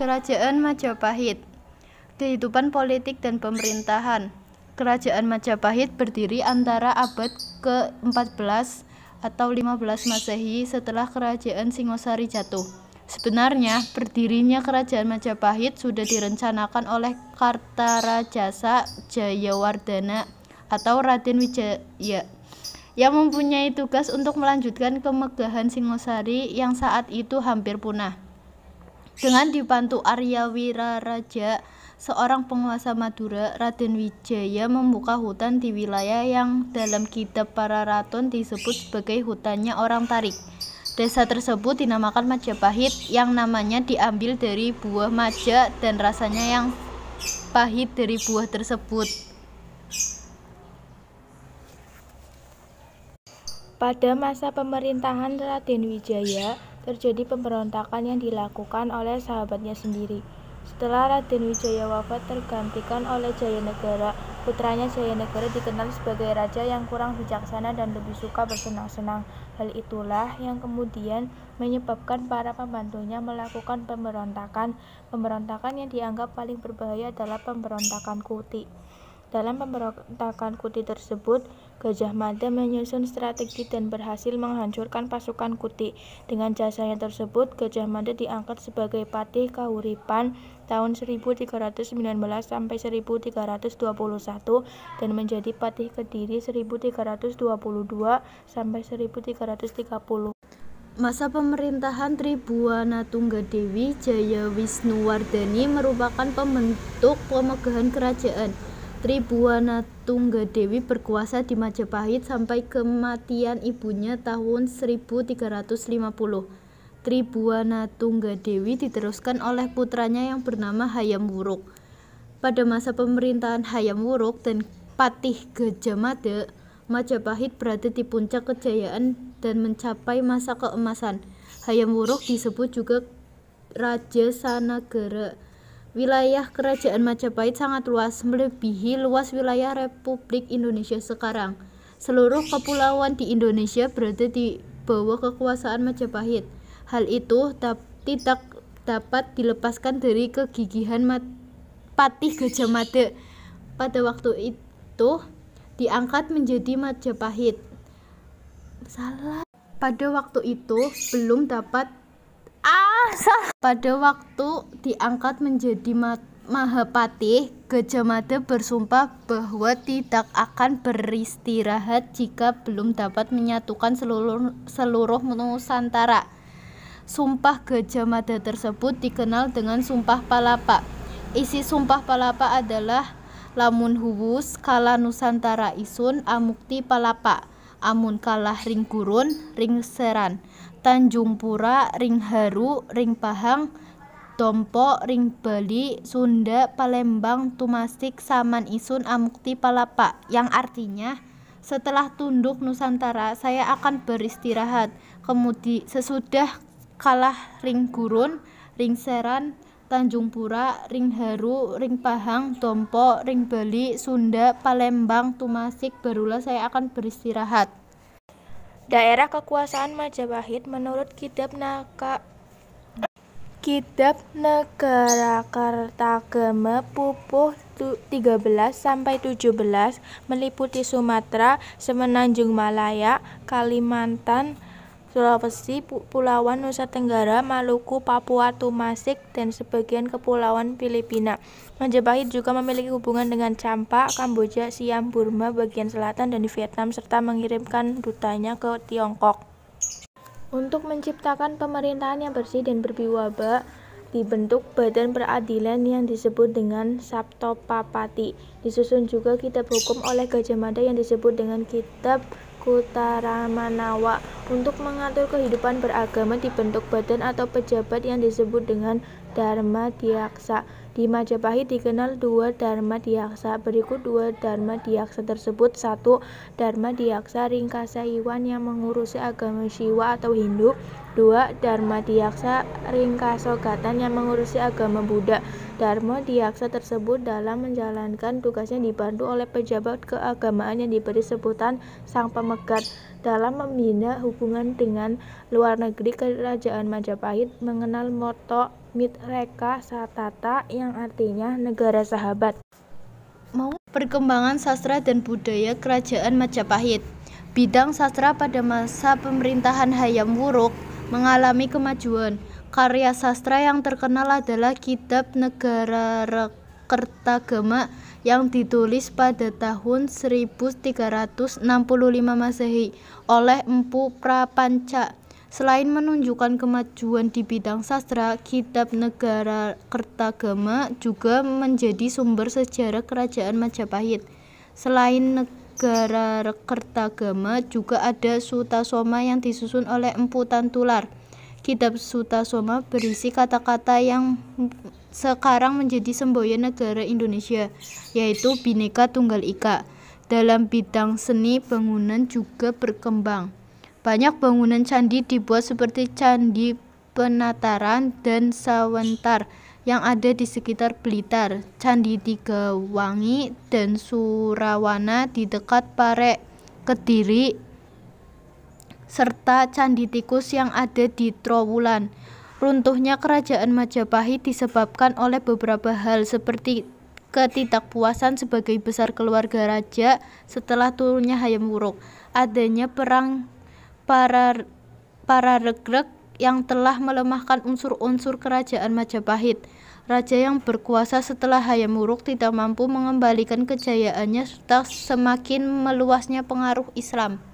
Kerajaan Majapahit Kehidupan politik dan pemerintahan Kerajaan Majapahit berdiri antara abad ke-14 atau 15 Masehi setelah Kerajaan Singosari jatuh. Sebenarnya, berdirinya Kerajaan Majapahit sudah direncanakan oleh Kartarajasa Jayawardana atau Raden Wijaya yang mempunyai tugas untuk melanjutkan kemegahan Singosari yang saat itu hampir punah. Dengan dibantu Arya Wiraraja, seorang penguasa Madura, Raden Wijaya membuka hutan di wilayah yang dalam kitab para raton disebut sebagai hutannya orang Tarik. Desa tersebut dinamakan Majapahit yang namanya diambil dari buah maja dan rasanya yang pahit dari buah tersebut. Pada masa pemerintahan Raden Wijaya, terjadi pemberontakan yang dilakukan oleh sahabatnya sendiri. Setelah Raden Wijaya wafat tergantikan oleh Jayanegara, putranya Jayanegara dikenal sebagai raja yang kurang bijaksana dan lebih suka bersenang-senang. Hal itulah yang kemudian menyebabkan para pembantunya melakukan pemberontakan. Pemberontakan yang dianggap paling berbahaya adalah pemberontakan kuti. Dalam pemberontakan Kuti tersebut, Gajah Mada menyusun strategi dan berhasil menghancurkan pasukan Kuti. Dengan jasanya tersebut, Gajah Mada diangkat sebagai Patih Kahuripan tahun 1319 sampai 1321 dan menjadi Patih Kediri 1322 sampai 1330 masa pemerintahan Tribuana Tunggadewi Jaya Wisnuwardani merupakan pembentuk pemegahan kerajaan. Tribuana Tunggadewi berkuasa di Majapahit sampai kematian ibunya tahun 1350. Tribuana Tunggadewi diteruskan oleh putranya yang bernama Hayam Wuruk. Pada masa pemerintahan Hayam Wuruk dan Patih Gajah Mada, Majapahit berada di puncak kejayaan dan mencapai masa keemasan. Hayam Wuruk disebut juga Raja Sanagara. Wilayah Kerajaan Majapahit sangat luas, melebihi luas wilayah Republik Indonesia sekarang. Seluruh kepulauan di Indonesia berada di bawah kekuasaan Majapahit. Hal itu tidak dapat dilepaskan dari kegigihan Patih Gajah Mada. Pada waktu itu diangkat menjadi Majapahit. Salah. Pada waktu itu belum dapat pada waktu diangkat menjadi Mahapatih, Gajah Mada bersumpah bahwa tidak akan beristirahat jika belum dapat menyatukan seluruh, seluruh Nusantara. Sumpah Gajah Mada tersebut dikenal dengan Sumpah Palapa. Isi Sumpah Palapa adalah lamun huwus kala Nusantara isun amukti palapa amun kalah ring gurun ring seran Tanjungpura Ringharu Ringpahang Dompo Bali, Sunda Palembang Tumasik Saman Isun Amukti Palapa yang artinya setelah tunduk Nusantara saya akan beristirahat kemudi sesudah kalah ring gurun ring seran Tanjungpura, Ringharu, Ringpahang, Dompo, Bali, Sunda, Palembang, Tumasik, barulah saya akan beristirahat. Daerah kekuasaan Majapahit menurut Kitab Naga Kitab Kartagama Pupuh 13 sampai 17 meliputi Sumatera, Semenanjung Malaya, Kalimantan, Sulawesi, Pulauan Nusa Tenggara, Maluku, Papua, Tumasik, dan sebagian kepulauan Filipina. Majapahit juga memiliki hubungan dengan Champa, Kamboja, Siam, Burma, bagian selatan, dan di Vietnam, serta mengirimkan dutanya ke Tiongkok. Untuk menciptakan pemerintahan yang bersih dan berwibawa, dibentuk badan peradilan yang disebut dengan Sabto Papati. Disusun juga kitab hukum oleh Gajah Mada yang disebut dengan Kitab Kutaramanawa untuk mengatur kehidupan beragama dibentuk badan atau pejabat yang disebut dengan dharma diaksa di Majapahit dikenal dua Dharma Diaksa. Berikut dua Dharma Diaksa tersebut. Satu, Dharma Diaksa Ringkasa Iwan yang mengurusi agama Siwa atau Hindu. Dua, Dharma Diaksa Ringkasogatan yang mengurusi agama Buddha. Dharma Diaksa tersebut dalam menjalankan tugasnya dibantu oleh pejabat keagamaan yang diberi sebutan Sang Pemegat dalam membina hubungan dengan luar negeri kerajaan Majapahit mengenal moto Mitreka Satata yang artinya negara sahabat. Mau perkembangan sastra dan budaya kerajaan Majapahit. Bidang sastra pada masa pemerintahan Hayam Wuruk mengalami kemajuan. Karya sastra yang terkenal adalah Kitab Negara Kertagama yang ditulis pada tahun 1365 Masehi oleh Empu Prapanca Selain menunjukkan kemajuan di bidang sastra, kitab negara Kertagama juga menjadi sumber sejarah kerajaan Majapahit. Selain negara Kertagama juga ada Soma yang disusun oleh Empu Tantular. Kitab Soma berisi kata-kata yang sekarang menjadi semboyan negara Indonesia, yaitu Bhinneka Tunggal Ika. Dalam bidang seni, bangunan juga berkembang. Banyak bangunan candi dibuat seperti Candi Penataran dan Sawentar yang ada di sekitar Blitar, Candi Tiga Wangi dan Surawana di dekat Pare, Kediri, serta Candi Tikus yang ada di Trowulan. Runtuhnya kerajaan Majapahit disebabkan oleh beberapa hal seperti ketidakpuasan sebagai besar keluarga raja setelah turunnya Hayam Wuruk, adanya perang para para regrek yang telah melemahkan unsur-unsur kerajaan Majapahit. Raja yang berkuasa setelah Hayamuruk tidak mampu mengembalikan kejayaannya serta semakin meluasnya pengaruh Islam.